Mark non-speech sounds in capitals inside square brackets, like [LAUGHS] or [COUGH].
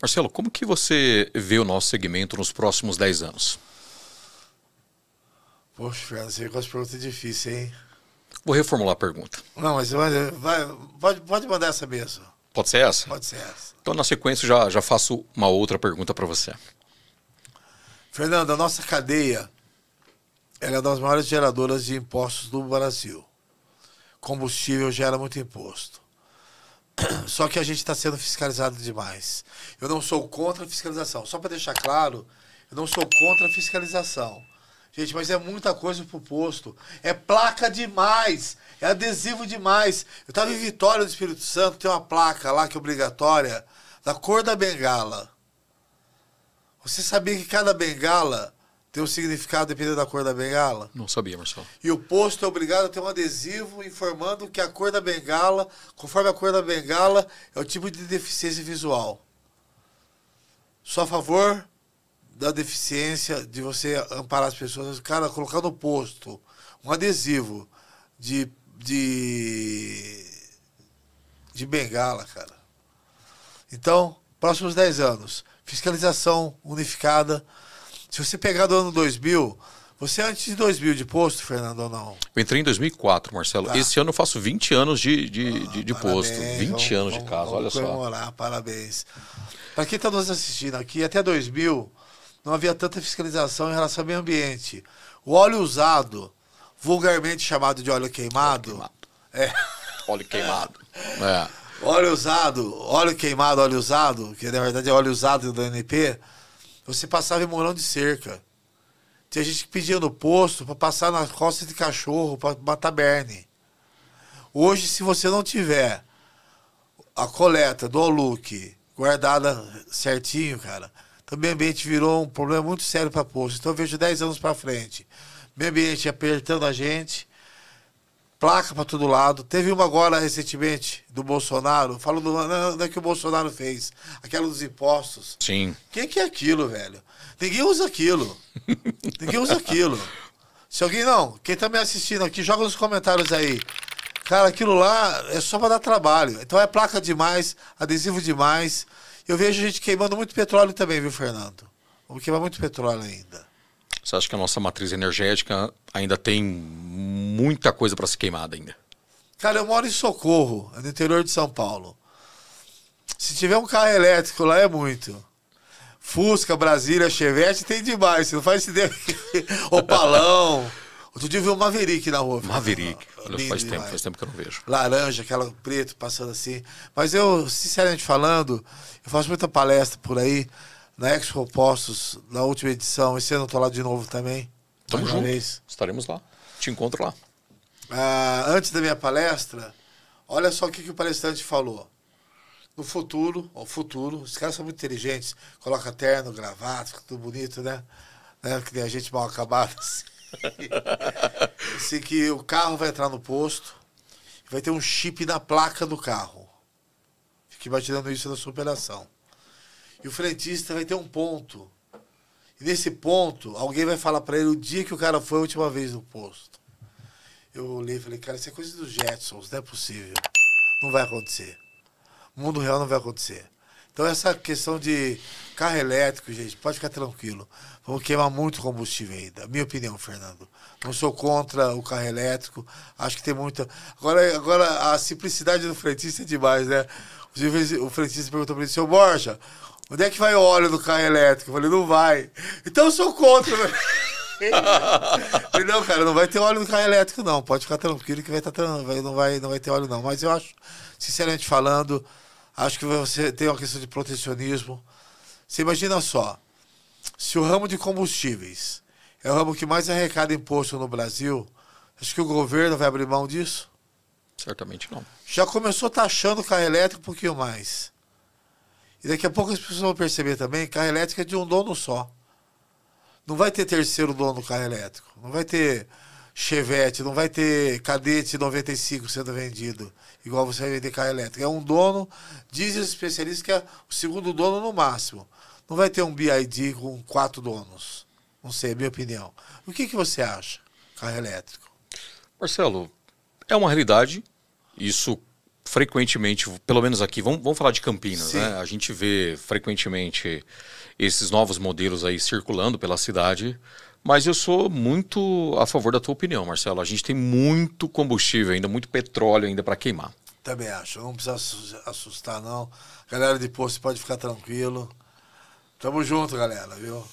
Marcelo, como que você vê o nosso segmento nos próximos 10 anos? Poxa, Francisco, as perguntas difíceis, hein? Vou reformular a pergunta. Não, mas vai, vai, pode, pode mandar essa mesmo. Pode ser essa? Pode ser essa. Então, na sequência, já, já faço uma outra pergunta para você. Fernando, a nossa cadeia é uma das maiores geradoras de impostos do Brasil. Combustível gera muito imposto. Só que a gente está sendo fiscalizado demais. Eu não sou contra a fiscalização. Só para deixar claro, eu não sou contra a fiscalização. Gente, mas é muita coisa pro posto. É placa demais. É adesivo demais. Eu estava em Vitória do Espírito Santo, tem uma placa lá que é obrigatória, da cor da bengala. Você sabia que cada bengala tem um significado dependendo da cor da bengala? Não sabia, Marcelo. E o posto é obrigado a ter um adesivo informando que a cor da bengala, conforme a cor da bengala, é o tipo de deficiência visual. Só a favor da deficiência de você amparar as pessoas. Cara, colocar no posto um adesivo de, de, de bengala, cara. Então, próximos 10 anos. Fiscalização unificada se você pegar do ano 2000, você é antes de 2000 de posto, Fernando, ou não? Eu entrei em 2004, Marcelo. Tá. Esse ano eu faço 20 anos de, de, ah, de, de parabéns, posto. 20 vamos, anos vamos, de casa, olha só. comemorar, parabéns. Para quem está nos assistindo aqui, até 2000 não havia tanta fiscalização em relação ao meio ambiente. O óleo usado, vulgarmente chamado de óleo queimado. Óleo queimado. É. Óleo queimado. [LAUGHS] É. Óleo usado, óleo queimado, óleo usado, que na verdade é óleo usado do NP você passava em morão de cerca. Tinha gente que pedia no posto para passar na roça de cachorro, para matar berne. Hoje, se você não tiver a coleta do Aluc guardada certinho, cara, o meio ambiente virou um problema muito sério para posto. Então, eu vejo 10 anos para frente. meio ambiente é apertando a gente, placa para todo lado. Teve uma agora recentemente do Bolsonaro, falando da, é que o Bolsonaro fez, aquela dos impostos. Sim. Quem que é aquilo, velho? Ninguém usa aquilo. Ninguém usa aquilo. Se alguém não, quem tá me assistindo aqui, joga nos comentários aí. Cara, aquilo lá é só para dar trabalho. Então é placa demais, adesivo demais. Eu vejo gente queimando muito petróleo também, viu, Fernando? Vamos queimar muito petróleo ainda. Você acha que a nossa matriz energética ainda tem muita coisa para ser queimada ainda? Cara, eu moro em Socorro, no interior de São Paulo. Se tiver um carro elétrico lá é muito. Fusca, Brasília, Chevette, tem demais. Você não faz ideia. [LAUGHS] Opalão. Outro dia eu vi um Maverick na rua. Maverick. Olha, faz tempo, faz tempo que eu não vejo. Laranja, aquela preto passando assim. Mas eu, sinceramente falando, eu faço muita palestra por aí na Expo Postos, na última edição. Esse ano eu tô lá de novo também. Tamo junto. Vez. Estaremos lá. Te encontro lá. Ah, antes da minha palestra, olha só o que, que o palestrante falou. No futuro, o futuro, os caras são muito inteligentes, coloca terno, gravata, fica tudo bonito, né? né? Que tem a gente mal acabada. [LAUGHS] Assim. assim que o carro vai entrar no posto vai ter um chip na placa do carro. Fique imaginando isso na superação. E o frentista vai ter um ponto. E nesse ponto, alguém vai falar para ele o dia que o cara foi a última vez no posto. Eu olhei e falei, cara, isso é coisa dos Jetsons, não é possível. Não vai acontecer. mundo real não vai acontecer. Então essa questão de carro elétrico, gente, pode ficar tranquilo. Vamos queimar muito combustível ainda. Minha opinião, Fernando. Não sou contra o carro elétrico. Acho que tem muita. Agora, agora a simplicidade do frentista é demais, né? O frentista perguntou para ele, seu Borja, Onde é que vai o óleo do carro elétrico? Eu falei, não vai. Então eu sou contra. Né? [LAUGHS] falei, não, cara, não vai ter óleo no carro elétrico, não. Pode ficar tranquilo que vai estar tá, não, vai, não vai ter óleo, não. Mas eu acho, sinceramente falando, acho que você tem uma questão de protecionismo. Você imagina só, se o ramo de combustíveis é o ramo que mais arrecada imposto no Brasil, acho que o governo vai abrir mão disso? Certamente não. Já começou taxando o carro elétrico um pouquinho mais. E daqui a pouco as pessoas vão perceber também que carro elétrico é de um dono só. Não vai ter terceiro dono do carro elétrico. Não vai ter Chevette, não vai ter Cadete 95 sendo vendido, igual você vai vender carro elétrico. É um dono, dizem os especialistas que é o segundo dono no máximo. Não vai ter um BID com quatro donos. Não sei, é minha opinião. O que, que você acha, carro elétrico? Marcelo, é uma realidade. Isso frequentemente, pelo menos aqui, vamos, vamos falar de Campinas, né? Sim. né? A gente vê frequentemente esses novos modelos aí circulando pela cidade, mas eu sou muito a favor da tua opinião, Marcelo. A gente tem muito combustível ainda, muito petróleo ainda para queimar. Também acho, não precisa assustar não. Galera de posto pode ficar tranquilo. Tamo junto, galera, viu?